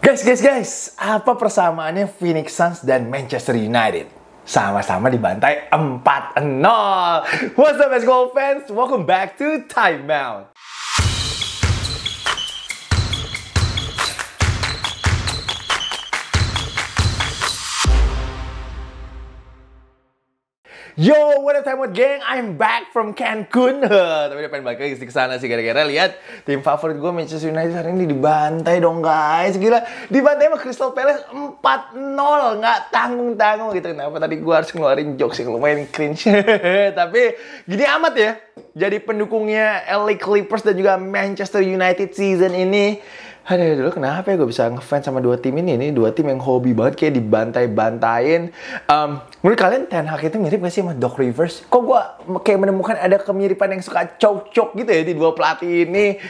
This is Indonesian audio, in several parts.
Guys, guys, guys, apa persamaannya Phoenix Suns dan Manchester United? Sama-sama dibantai 4-0. What's up, basketball fans? Welcome back to Time Out. Yo, what a time what gang? I'm back from Cancun. Tapi udah pengen balik lagi ke sana sih gara-gara lihat tim favorit gue Manchester United hari ini dibantai dong guys. Gila, dibantai sama Crystal Palace 4-0. Gak tanggung-tanggung gitu. Kenapa tadi gue harus ngeluarin jokes yang lumayan cringe. Tapi gini amat ya. Jadi pendukungnya LA Clippers dan juga Manchester United season ini aduh dulu kenapa ya gue bisa ngefans sama dua tim ini ini dua tim yang hobi banget kayak dibantai-bantain um, menurut kalian Ten Hag itu mirip gak sih sama Doc Rivers kok gue kayak menemukan ada kemiripan yang suka cocok gitu ya di dua pelatih ini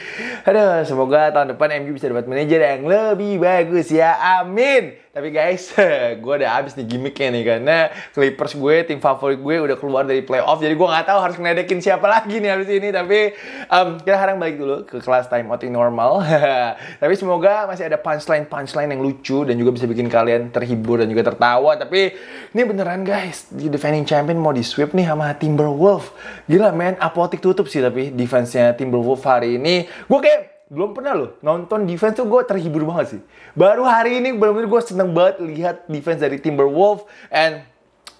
aduh semoga tahun depan MU bisa dapat manajer yang lebih bagus ya amin tapi guys, gue udah abis nih gimmicknya nih karena Clippers gue tim favorit gue udah keluar dari playoff. Jadi gue nggak tahu harus ngedekin siapa lagi nih habis ini. Tapi um, kita harang balik dulu ke kelas time out yang normal. Tapi semoga masih ada punchline punchline yang lucu dan juga bisa bikin kalian terhibur dan juga tertawa. Tapi ini beneran guys, di defending champion mau di sweep nih sama Timberwolf. Gila men, apotik tutup sih tapi defense-nya Timberwolf hari ini. Gue kayak belum pernah loh nonton defense tuh gue terhibur banget sih. Baru hari ini benar-benar gue seneng banget lihat defense dari Timberwolves and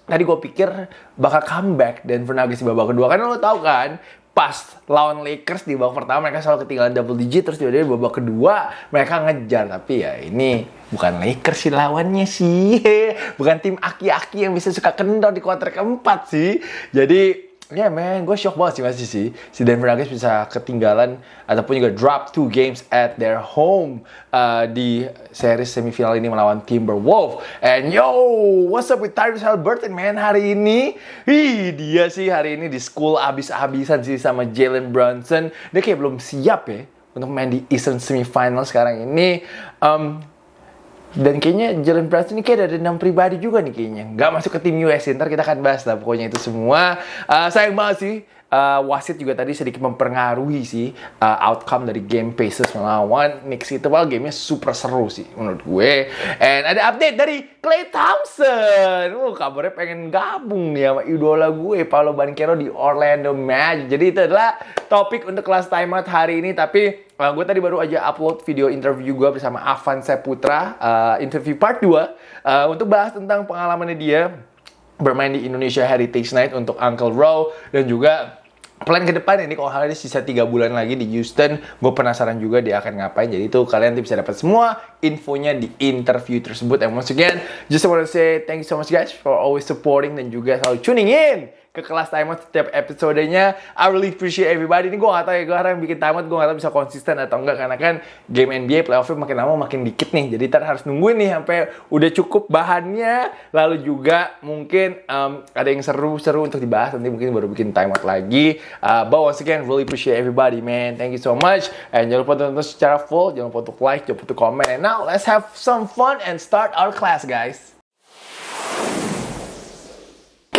tadi gue pikir bakal comeback dan Nuggets di babak kedua karena lo tau kan pas lawan Lakers di babak pertama mereka selalu ketinggalan double digit terus di babak kedua mereka ngejar tapi ya ini bukan Lakers sih lawannya sih bukan tim aki-aki yang bisa suka kendor di kuarter keempat sih jadi Ya yeah, man, gue shock banget sih masih sih si Denver Nuggets bisa ketinggalan ataupun juga drop two games at their home uh, di series semifinal ini melawan Timberwolves. And yo, what's up with Tyrese Halliburton man hari ini? Hi dia sih hari ini di school abis-abisan sih sama Jalen Brunson. Dia kayak belum siap ya untuk main di Eastern Semifinal sekarang ini. Um, dan kayaknya Jalen Brunson ini kayak ada dendam pribadi juga nih kayaknya. Gak masuk ke tim US, ntar kita akan bahas lah pokoknya itu semua. Uh, sayang banget sih, uh, wasit juga tadi sedikit mempengaruhi sih uh, outcome dari game Pacers melawan Knicks itu well gamenya super seru sih menurut gue and ada update dari Clay Thompson uh, kabarnya pengen gabung nih sama idola gue Paolo Banchero di Orlando Magic jadi itu adalah topik untuk kelas timeout hari ini tapi Nah, gue tadi baru aja upload video interview gue bersama Avan Seputra, uh, interview part 2, uh, untuk bahas tentang pengalamannya dia bermain di Indonesia Heritage Night untuk Uncle Row dan juga plan ke depan ini kalau hal ini sisa 3 bulan lagi di Houston, gue penasaran juga dia akan ngapain. Jadi itu kalian nanti bisa dapat semua infonya di interview tersebut. And once again, just wanna say thank you so much guys for always supporting dan juga selalu tuning in ke kelas timeout setiap episodenya. I really appreciate everybody. Ini gue gak tau ya, gue harap bikin timeout, gue gak tau bisa konsisten atau enggak. Karena kan game NBA playoffnya makin lama makin dikit nih. Jadi ntar harus nungguin nih sampai udah cukup bahannya. Lalu juga mungkin um, ada yang seru-seru untuk dibahas. Nanti mungkin baru bikin timeout lagi. Uh, but once again, really appreciate everybody, man. Thank you so much. And jangan lupa tonton secara full. Jangan lupa untuk like, jangan lupa untuk comment. And now, let's have some fun and start our class, guys.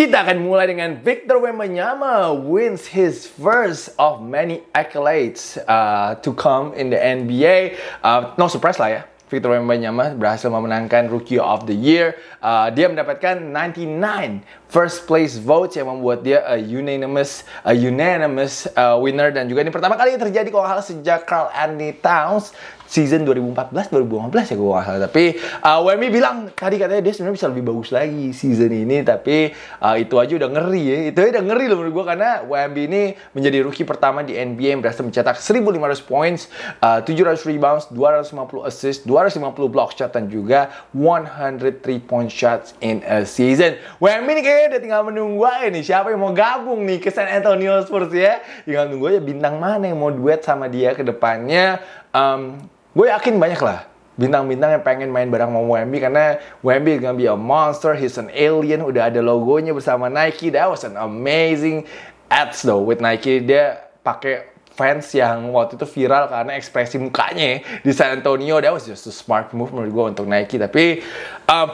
Kita akan mulai dengan Victor Wembanyama wins his first of many accolades uh, to come in the NBA. Uh, no surprise lah ya, Victor Wembanyama berhasil memenangkan Rookie of the Year. Uh, dia mendapatkan 99 first place votes yang membuat dia a unanimous a unanimous uh, winner dan juga ini pertama kali terjadi kalau hal sejak Carl Anthony Towns season 2014-2015 ya gue gak salah. Tapi uh, Wemi bilang tadi katanya dia sebenarnya bisa lebih bagus lagi season ini. Tapi uh, itu aja udah ngeri ya. Itu aja udah ngeri loh menurut gue karena Wemby ini menjadi rookie pertama di NBA yang berhasil mencetak 1.500 points, uh, 700 rebounds, 250 assist, 250 block shot dan juga 103 point shots in a season. Wemby ini kayaknya udah tinggal menunggu aja nih siapa yang mau gabung nih ke San Antonio Spurs ya. Tinggal nunggu aja bintang mana yang mau duet sama dia ke depannya. Um, Gue yakin banyak lah bintang-bintang yang pengen main bareng sama Wemby karena Wemby gonna be a monster, he's an alien, udah ada logonya bersama Nike, that was an amazing ads though with Nike, dia pakai fans yang waktu itu viral karena ekspresi mukanya di San Antonio that was just a smart move menurut gue untuk Nike tapi um,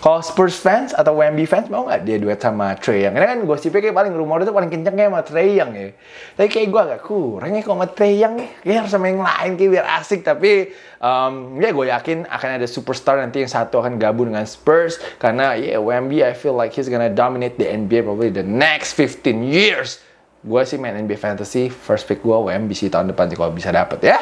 kalau Spurs fans atau WMB fans mau nggak dia duet sama Trey Young karena kan gue sih kayak paling rumor itu paling kencengnya sama Trey Young ya tapi kayak gue agak kurang ya kalau sama Trey Young ya harus sama yang lain kayak biar asik tapi um, ya gue yakin akan ada superstar nanti yang satu akan gabung dengan Spurs karena ya yeah, Wemby I feel like he's gonna dominate the NBA probably the next 15 years gue sih main NBA Fantasy first pick gue WMBC tahun depan sih kalau bisa dapet ya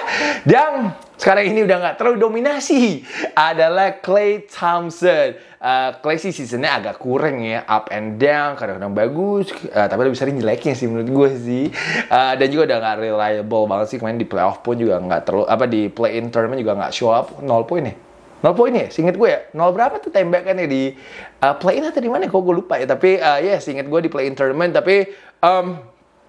yang sekarang ini udah nggak terlalu dominasi adalah Clay Thompson uh, eh, Clay sih seasonnya agak kurang ya up and down kadang-kadang bagus uh, tapi lebih sering jeleknya sih menurut gue sih uh, dan juga udah nggak reliable banget sih kemarin di playoff pun juga nggak terlalu apa di play in tournament juga nggak show up nol poin ya nol poin ya, singkat gue ya. nol berapa tuh tembakannya di uh, play-in atau di mana? Kok gue lupa ya. Tapi uh, ya, yeah, singkat gue di play-in tournament. Tapi um,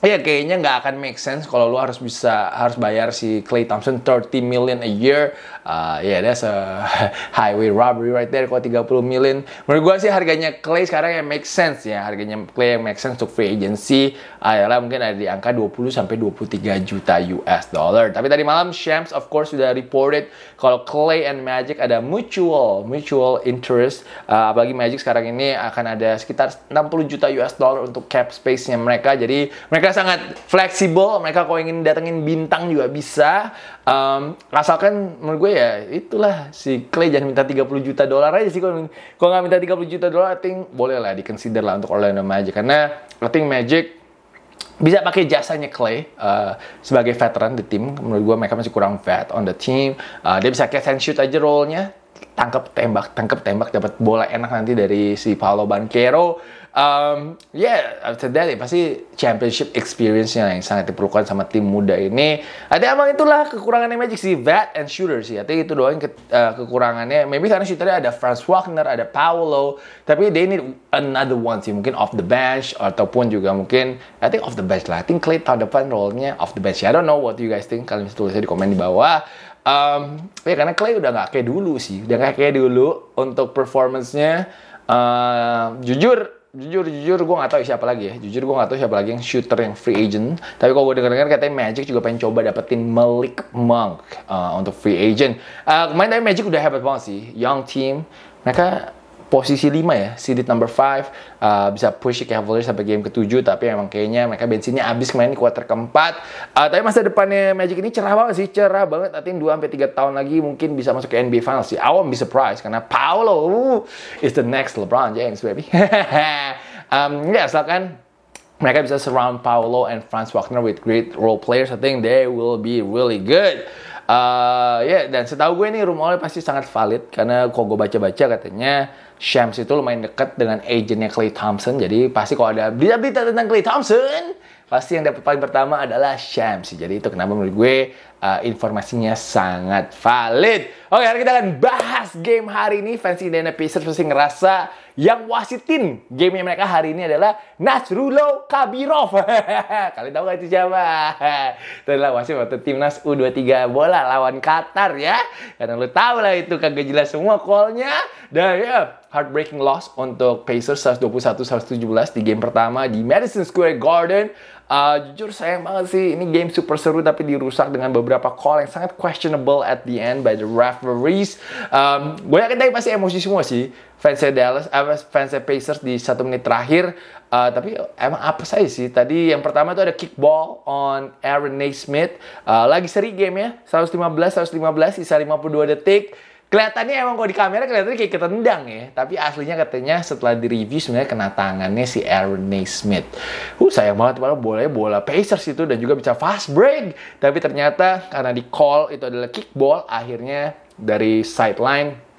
Iya kayaknya nggak akan make sense kalau lu harus bisa harus bayar si Clay Thompson 30 million a year. Uh, ya yeah, that's a highway robbery right there kalau 30 million. Menurut gua sih harganya Clay sekarang yang make sense ya. Harganya Clay yang make sense untuk free agency adalah ah, ya mungkin ada di angka 20 sampai 23 juta US dollar. Tapi tadi malam Shams of course sudah reported kalau Clay and Magic ada mutual mutual interest. Uh, apalagi Magic sekarang ini akan ada sekitar 60 juta US dollar untuk cap space-nya mereka. Jadi mereka mereka sangat fleksibel mereka kalau ingin datengin bintang juga bisa um, asalkan menurut gue ya itulah si Clay jangan minta 30 juta dolar aja sih kalau kalau nggak minta 30 juta dolar I think boleh lah di consider lah untuk Orlando Magic karena I think Magic bisa pakai jasanya Clay uh, sebagai veteran di tim. Menurut gue mereka masih kurang vet on the team. Uh, dia bisa catch and shoot aja role-nya. Tangkap tembak, tangkap tembak, dapat bola enak nanti dari si Paolo Banquero um, yeah after that ya, pasti championship experience-nya yang sangat diperlukan sama tim muda ini. Ada emang itulah kekurangannya Magic sih, bat and shooter sih. Artinya itu doang ke, uh, kekurangannya. Maybe karena shooternya ada Franz Wagner, ada Paolo, tapi they need another one sih. Mungkin off the bench ataupun juga mungkin I think off the bench lah. I think Clay tahun depan role-nya off the bench. I don't know what you guys think. Kalian bisa tulisnya di komen di bawah. Um, ya karena Clay udah gak kayak dulu sih, udah gak kayak dulu untuk performance-nya. Uh, jujur jujur jujur gue nggak tahu siapa lagi ya jujur gue gak tahu siapa lagi yang shooter yang free agent tapi kalau gue denger dengar katanya Magic juga pengen coba dapetin Malik Monk uh, untuk free agent uh, kemarin tapi Magic udah hebat banget sih young team mereka posisi 5 ya, seeded number 5 uh, bisa push Cavaliers sampai game ke-7 tapi emang kayaknya mereka bensinnya habis kemarin di kuarter keempat. Uh, tapi masa depannya Magic ini cerah banget sih, cerah banget. Nanti 2 sampai 3 tahun lagi mungkin bisa masuk ke NBA Finals sih. I won't be surprised karena Paolo is the next LeBron James baby. um, ya, yeah, silakan mereka bisa surround Paolo and Franz Wagner with great role players. I think they will be really good. Eh, ya yeah, dan setahu gue ini rumornya pasti sangat valid karena kalau gue baca-baca katanya Shams itu lumayan dekat dengan agentnya Clay Thompson jadi pasti kalau ada berita-berita tentang Clay Thompson pasti yang dapat paling pertama adalah Shams jadi itu kenapa menurut gue uh, informasinya sangat valid. Oke, hari kita akan bahas game hari ini. Fans Indiana Pacers pasti ngerasa yang wasitin game mereka hari ini adalah Nasrullo Kabirov. Kalian tahu gak itu siapa? itu adalah wasit waktu timnas U23 bola lawan Qatar ya. Karena lu tahu lah itu kagak jelas semua callnya. Dah Dan ya, heartbreaking loss untuk Pacers 121-117 di game pertama di Madison Square Garden. Uh, jujur sayang banget sih, ini game super seru tapi dirusak dengan beberapa call yang sangat questionable at the end by the referees. Um, gue yakin tadi pasti emosi semua sih, fansnya Dallas, uh, eh, fansnya Pacers di satu menit terakhir. Uh, tapi emang apa saya sih? Tadi yang pertama itu ada kickball on Aaron Naismith. Uh, lagi seri game ya, 115-115, sisa 52 detik kelihatannya emang kalau di kamera kelihatannya kayak ketendang ya, tapi aslinya katanya setelah di review sebenarnya kena tangannya si Aaron Smith Uh sayang banget kalau bola bola Pacers itu dan juga bisa fast break, tapi ternyata karena di call itu adalah kickball akhirnya dari sideline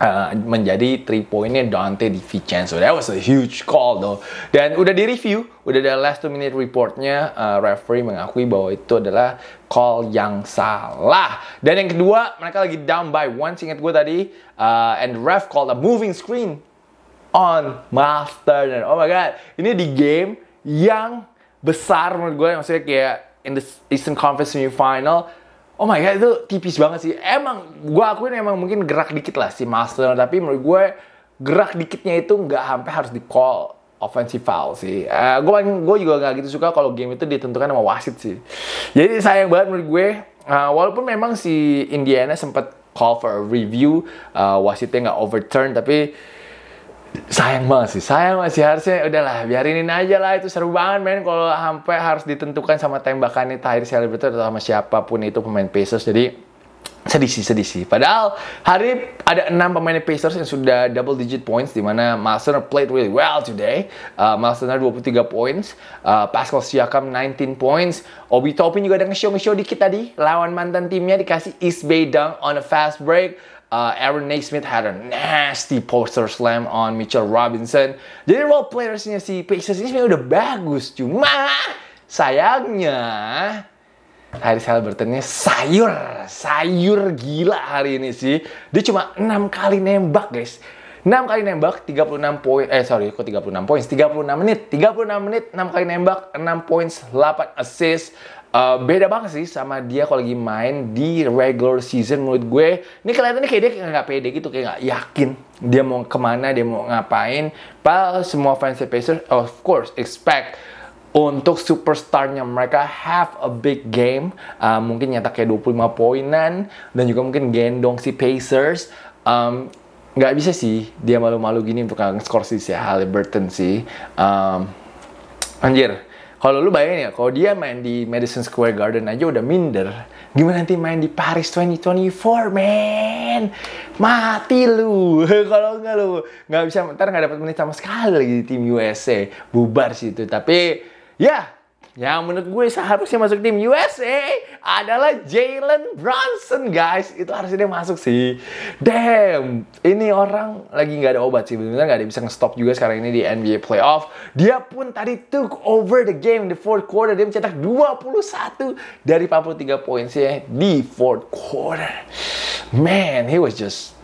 uh, menjadi three pointnya Dante di so That was a huge call though. Dan udah di review, udah ada last two minute reportnya, uh, referee mengakui bahwa itu adalah call yang salah. Dan yang kedua, mereka lagi down by one, singkat gue tadi, uh, and ref called a moving screen on Master dan Oh my god, ini di game yang besar menurut gue, maksudnya kayak in the Eastern Conference semifinal Oh my god itu tipis banget sih. Emang gue akuin emang mungkin gerak dikit lah si Master, tapi menurut gue gerak dikitnya itu nggak sampai harus di call offensive foul sih. Uh, gue gue juga nggak gitu suka kalau game itu ditentukan sama wasit sih. Jadi sayang banget menurut gue. Uh, walaupun memang si Indiana sempat call for a review, uh, wasitnya nggak overturn, tapi sayang banget sih sayang sih harusnya udahlah biarinin aja lah itu seru banget men kalau sampai harus ditentukan sama tembakannya Tahir Celebrity atau sama siapapun itu pemain Pacers jadi sedih sih sedih sih padahal hari ada enam pemain Pacers yang sudah double digit points di mana Miles played really well today uh, dua puluh tiga points uh, Pascal Siakam 19 points Obi Toppin juga ada nge-show nge-show dikit tadi lawan mantan timnya dikasih East Bay dunk on a fast break uh, Aaron Naismith had a nasty poster slam on Mitchell Robinson. Jadi role playersnya si Pacers ini sebenarnya udah bagus, cuma sayangnya Halberton-nya sayur, sayur gila hari ini sih. Dia cuma 6 kali nembak guys. 6 kali nembak, 36 poin, eh sorry kok 36 poin, 36 menit, 36 menit, 6 kali nembak, 6 poin, 8 assist, Uh, beda banget sih sama dia kalau lagi main di regular season menurut gue ini kelihatannya kayak dia kayak nggak pede gitu kayak nggak yakin dia mau kemana dia mau ngapain padahal semua fans Pacers of course expect untuk superstarnya mereka have a big game uh, mungkin nyata kayak 25 poinan dan juga mungkin gendong si Pacers um, nggak bisa sih dia malu-malu gini untuk nge-score si Halliburton sih um, anjir kalau lu bayangin ya, kalau dia main di Madison Square Garden aja udah minder, gimana nanti main di Paris 2024, man? Mati lu. kalau nggak lu nggak bisa, ntar nggak dapat menit sama sekali lagi di tim USA. Bubar sih itu. Tapi ya, yang menurut gue seharusnya masuk tim USA adalah Jalen Brunson guys itu harusnya dia masuk sih damn ini orang lagi nggak ada obat sih benar nggak ada bisa ngestop juga sekarang ini di NBA playoff dia pun tadi took over the game the fourth quarter dia mencetak 21 dari 43 poin sih di fourth quarter man he was just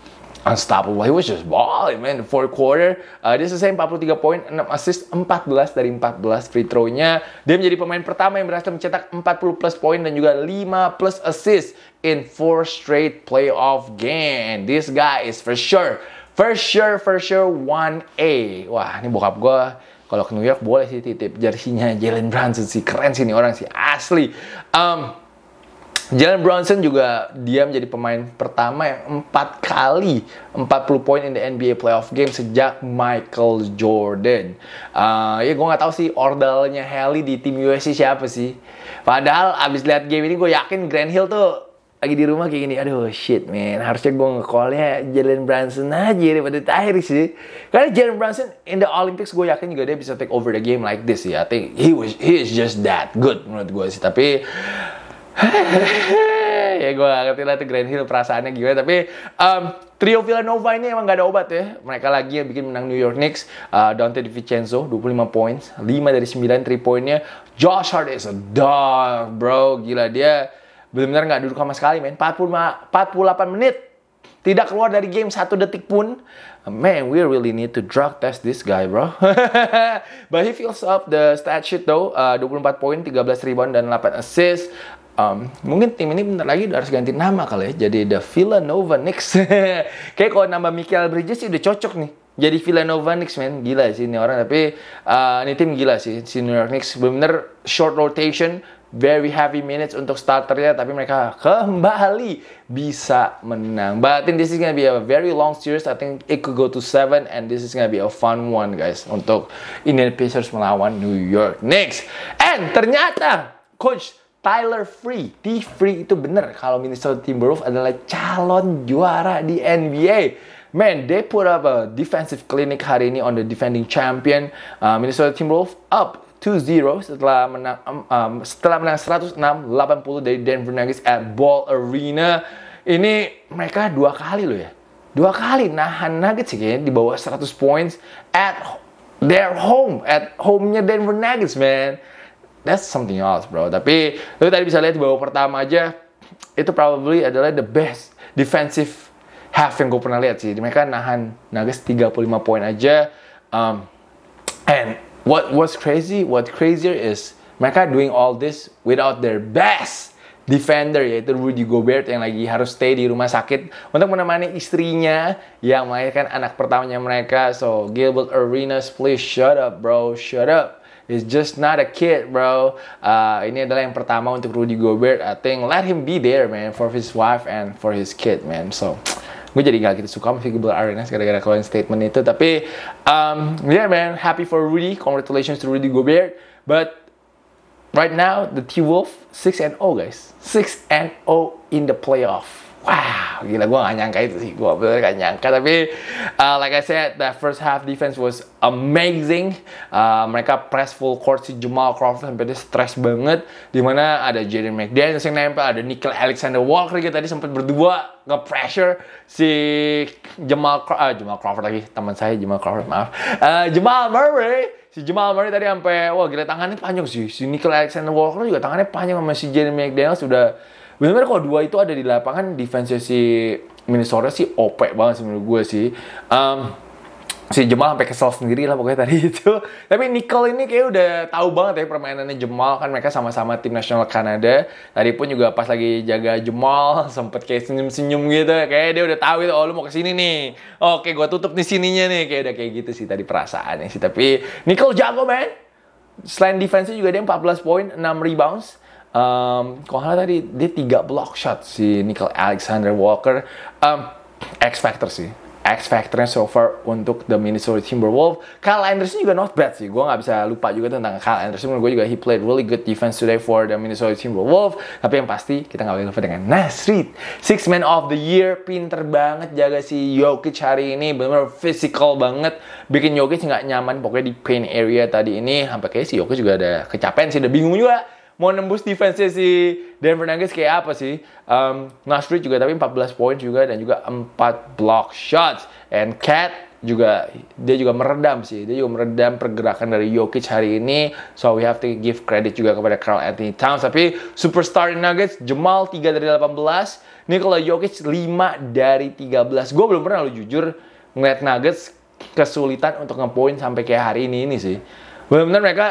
unstoppable. He was just balling, man. The fourth quarter, uh, dia selesai 43 poin, 6 assist, 14 dari 14 free throw-nya. Dia menjadi pemain pertama yang berhasil mencetak 40 plus poin dan juga 5 plus assist in four straight playoff game. This guy is for sure, for sure, for sure 1A. Wah, ini bokap gue kalau ke New York boleh sih titip jersinya Jalen Brunson sih. Keren sih ini orang sih, asli. Um, Jalen Brunson juga dia menjadi pemain pertama yang empat kali 40 poin in the NBA playoff game sejak Michael Jordan. Uh, ya gue nggak tahu sih ordalnya Haley di tim USC siapa sih. Padahal abis lihat game ini gue yakin Grand Hill tuh lagi di rumah kayak gini, aduh shit man, harusnya gue ngecallnya Jalen Brunson aja daripada Tahir sih. Karena Jalen Brunson in the Olympics gue yakin juga dia bisa take over the game like this ya. I think he was he is just that good menurut gue sih. Tapi ya gue gak ngerti lah itu Grand Hill perasaannya gimana tapi um, trio Villanova ini emang gak ada obat ya mereka lagi yang bikin menang New York Knicks uh, Dante DiVincenzo 25 points 5 dari 9 3 pointnya Josh Hart is a dog bro gila dia benar-benar nggak duduk sama sekali men 48 menit tidak keluar dari game satu detik pun. Man, we really need to drug test this guy, bro. But he fills up the stat sheet though. Uh, 24 poin, 13 rebound, dan 8 assist um, mungkin tim ini bentar lagi harus ganti nama kali ya jadi The Villanova Knicks kayak kalau nama Michael Bridges sih udah cocok nih jadi Villanova Knicks man gila sih ini orang tapi uh, ini tim gila sih si New York Knicks bener short rotation very heavy minutes untuk starternya tapi mereka kembali bisa menang. But I think this is gonna be a very long series. I think it could go to seven and this is gonna be a fun one guys untuk Indian Pacers melawan New York Knicks. And ternyata coach Tyler Free, T Free itu bener kalau Minnesota Timberwolves adalah calon juara di NBA. Man, they put up a defensive clinic hari ini on the defending champion uh, Minnesota Timberwolves up 2-0 setelah menang um, um, setelah menang 106-80 dari Denver Nuggets at Ball Arena. Ini mereka dua kali loh ya. Dua kali nahan Nuggets sih ya di bawah 100 points at their home, at home-nya Denver Nuggets, man. That's something else, bro. Tapi lu tadi bisa lihat di bawah pertama aja itu probably adalah the best defensive half yang gue pernah lihat sih. Mereka nahan Nuggets 35 poin aja. Um, What was crazy, what crazier is mereka doing all this without their best defender yaitu Rudy Gobert yang lagi harus stay di rumah sakit untuk menemani istrinya yang melahirkan anak pertamanya mereka. So Gilbert Arenas, please shut up, bro, shut up. It's just not a kid, bro. Uh, ini adalah yang pertama untuk Rudy Gobert. I think let him be there, man, for his wife and for his kid, man. So gue jadi gak gitu suka sama si Arenas gara-gara kalian statement itu tapi um, yeah man happy for Rudy congratulations to Rudy Gobert but right now the T-Wolf 6 and 0 guys 6 and 0 in the playoff wow, gila gue gak nyangka itu sih, gue bener gak nyangka. Tapi uh, like I said, that first half defense was amazing. Uh, mereka press full court si Jamal Crawford sampai dia stress banget. Dimana ada Jaden McDaniels yang nempel, ada Nickel Alexander Walker gitu tadi sempat berdua nge-pressure si Jamal uh, Jamal Crawford lagi teman saya Jamal Crawford maaf. Uh, Jamal Murray si Jamal Murray tadi sampai wah gila tangannya panjang sih si Nickel Alexander Walker juga tangannya panjang sama si Jeremy McDaniels sudah Benar-benar kalau dua itu ada di lapangan defense si Minnesota sih OP banget sih menurut gue sih. Um, si Jemal sampai kesel sendiri lah pokoknya tadi itu. Tapi Nickel ini kayak udah tahu banget ya permainannya Jemal kan mereka sama-sama tim nasional Kanada. Tadi pun juga pas lagi jaga Jemal sempet kayak senyum-senyum gitu. Kayak dia udah tahu itu oh lu mau kesini nih. Oke, gua tutup di sininya nih. Kayak udah kayak gitu sih tadi perasaannya sih. Tapi Nickel jago man. Selain defense juga dia 14 poin, 6 rebounds um, kalau nggak tadi dia tiga block shot si Nickel Alexander Walker um, X Factor sih X Factor so far untuk the Minnesota Timberwolves. Kyle Anderson juga not bad sih. Gue nggak bisa lupa juga tentang Kyle Anderson. Menurut gue juga he played really good defense today for the Minnesota Timberwolves. Tapi yang pasti kita nggak boleh lupa dengan Nasrid. Six Man of the Year. Pinter banget jaga si Jokic hari ini. Benar-benar physical banget. Bikin Jokic nggak nyaman. Pokoknya di paint area tadi ini. Sampai kayak si Jokic juga ada kecapean sih. Udah bingung juga mau nembus defense si Denver Nuggets kayak apa sih? Um, Nasri juga tapi 14 poin juga dan juga 4 block shots and Cat juga dia juga meredam sih dia juga meredam pergerakan dari Jokic hari ini so we have to give credit juga kepada Carl Anthony Towns tapi superstar Nuggets Jamal 3 dari 18 Nikola Jokic 5 dari 13 gue belum pernah lo jujur ngeliat Nuggets kesulitan untuk ngepoin sampai kayak hari ini ini sih benar-benar mereka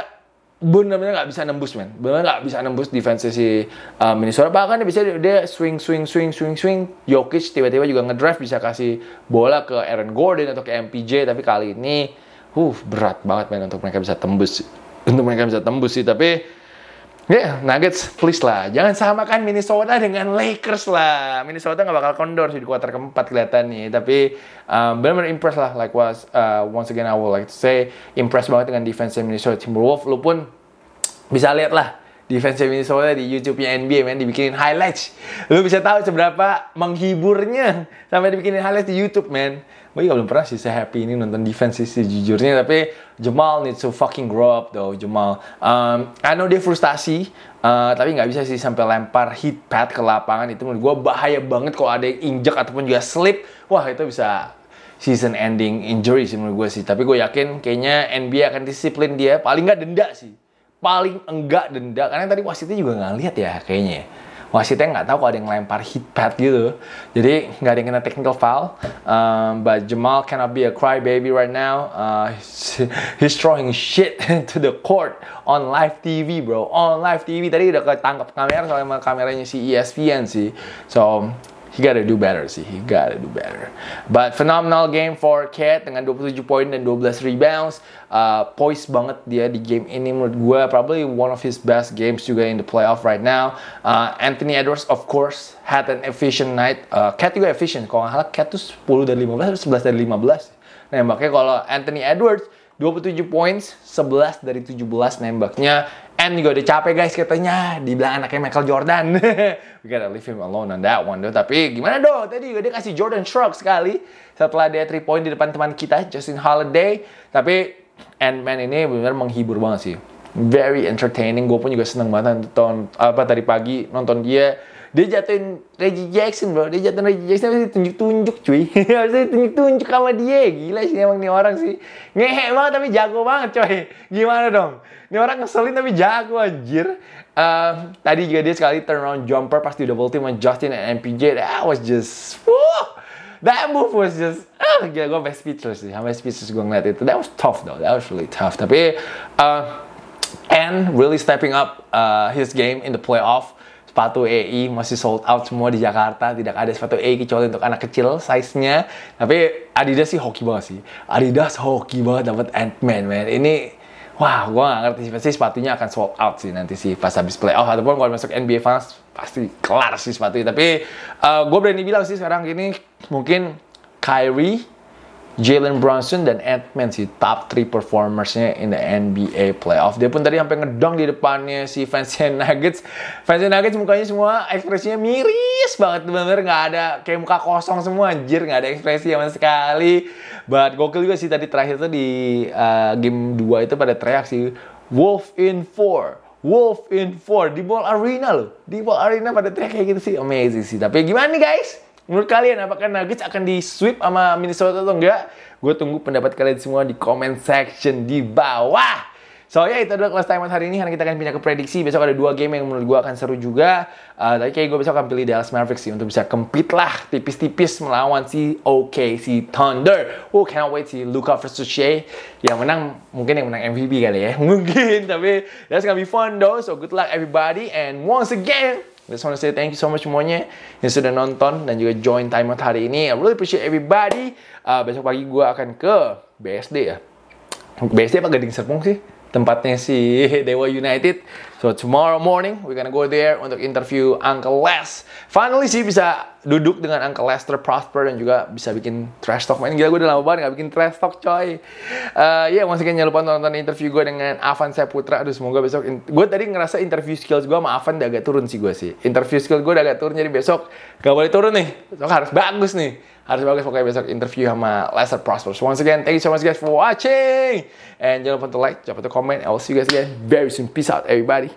benar-benar nggak bisa nembus men benar nggak bisa nembus defense si uh, Minnesota bahkan dia bisa dia swing swing swing swing swing Jokic tiba-tiba juga ngedrive bisa kasih bola ke Aaron Gordon atau ke MPJ tapi kali ini uh berat banget men untuk mereka bisa tembus untuk mereka bisa tembus sih tapi Ya, yeah, Nuggets, please lah. Jangan samakan Minnesota dengan Lakers lah. Minnesota nggak bakal kondor sih di kuarter keempat kelihatan nih. Tapi um, benar-benar impress lah. Like was, uh, once again I would like to say impress banget dengan defense Minnesota Timberwolves. Lu pun bisa lihat lah defense Minnesota di YouTube-nya NBA man, dibikinin highlights. Lu bisa tahu seberapa menghiburnya sampai dibikinin highlights di YouTube man gue juga belum pernah sih happy ini nonton defense sih sejujurnya tapi Jamal needs to fucking grow up though Jamal um, I know dia frustasi uh, tapi nggak bisa sih sampai lempar heat pad ke lapangan itu menurut gue bahaya banget kalau ada yang injek ataupun juga slip wah itu bisa season ending injury sih menurut gue sih tapi gue yakin kayaknya NBA akan disiplin dia paling nggak denda sih paling enggak denda karena tadi wasitnya juga nggak lihat ya kayaknya ya wasitnya nggak tahu kalau ada yang lempar heat pad gitu jadi nggak ada yang kena technical foul um, but Jamal cannot be a cry baby right now uh, he's throwing shit into the court on live TV bro on live TV tadi udah ketangkap kamera soalnya kameranya si ESPN sih so he gotta do better sih. He gotta do better. But phenomenal game for Cat dengan 27 poin dan 12 rebounds. Uh, poised banget dia di game ini menurut gue. Probably one of his best games juga in the playoff right now. Uh, Anthony Edwards of course had an efficient night. Uh, Cat juga efficient. Kalau nggak salah Cat tuh 10 dari 15 11 dari 15. Nah kalau Anthony Edwards 27 points, 11 dari 17 nembaknya. N juga udah capek guys katanya dibilang anaknya Michael Jordan. We gotta leave him alone on that one though. Tapi gimana dong? Tadi juga dia kasih Jordan shrug sekali setelah dia three point di depan teman kita Justin Holiday. Tapi and man ini benar menghibur banget sih. Very entertaining. Gue pun juga seneng banget nonton apa tadi pagi nonton dia dia jatuhin Reggie Jackson bro dia jatuhin Reggie Jackson harus ditunjuk-tunjuk cuy harusnya ditunjuk-tunjuk sama dia gila sih emang nih orang sih ngehe banget tapi jago banget coy gimana dong ini orang ngeselin tapi jago anjir uh, tadi juga dia sekali turnaround jumper pasti di double team sama Justin and MPJ that was just woo, that move was just ah uh, gila gue sampe speechless sih sampe speechless gue ngeliat itu that was tough though that was really tough tapi uh, and really stepping up uh, his game in the playoff sepatu EI masih sold out semua di Jakarta tidak ada sepatu EI kecuali untuk anak kecil size-nya tapi Adidas sih hoki banget sih Adidas hoki banget dapat Ant-Man man ini wah gue gak ngerti sih pasti sepatunya akan sold out sih nanti sih pas habis playoff ataupun kalau masuk NBA Finals pasti kelar sih sepatunya tapi uh, eh, gue berani bilang sih sekarang gini mungkin Kyrie Jalen Brunson dan Edmund si top 3 performersnya in the NBA playoff. Dia pun tadi sampai ngedong di depannya si fans Nuggets. Fans Nuggets mukanya semua ekspresinya miris banget bener-bener nggak ada kayak muka kosong semua anjir nggak ada ekspresi sama sekali. But gokil juga sih tadi terakhir tuh di uh, game 2 itu pada teriak si Wolf in 4. Wolf in 4 di Ball Arena loh. Di Ball Arena pada teriak kayak gitu sih amazing sih. Tapi gimana nih guys? Menurut kalian apakah Nuggets akan di sweep sama Minnesota atau enggak? Gue tunggu pendapat kalian semua di comment section di bawah. So ya yeah, itu adalah kelas timeout hari ini karena kita akan pindah ke prediksi. Besok ada dua game yang menurut gue akan seru juga. Uh, tapi kayak gue besok akan pilih Dallas Mavericks sih untuk bisa compete lah tipis-tipis melawan si si Thunder. Oh cannot wait si Luka versus Shea. Yang menang mungkin yang menang MVP kali ya. Mungkin tapi that's gonna be fun though. So good luck everybody and once again I just want say thank you so much semuanya yang sudah nonton dan juga join time out hari ini. I really appreciate everybody. Uh, besok pagi gue akan ke BSD ya. BSD apa Gading Serpong sih? Tempatnya si Dewa United. So tomorrow morning we're gonna go there untuk interview Uncle Les. Finally sih bisa duduk dengan Uncle Lester Prosper dan juga bisa bikin trash talk. Main gila gue udah lama banget gak bikin trash talk coy. Uh, eh, ya yeah, masih jangan lupa nonton interview gue dengan Avan Saputra. Aduh semoga besok. Gue tadi ngerasa interview skills gue sama Avan udah agak turun sih gue sih. Interview skill gue udah agak turun jadi besok gak boleh turun nih. Besok harus bagus nih. Harus bagus pokoknya besok interview sama Lester Prosper. So once again, thank you so much guys for watching. And jangan lupa to like, jangan lupa to comment. I will see you guys again very soon. Peace out everybody.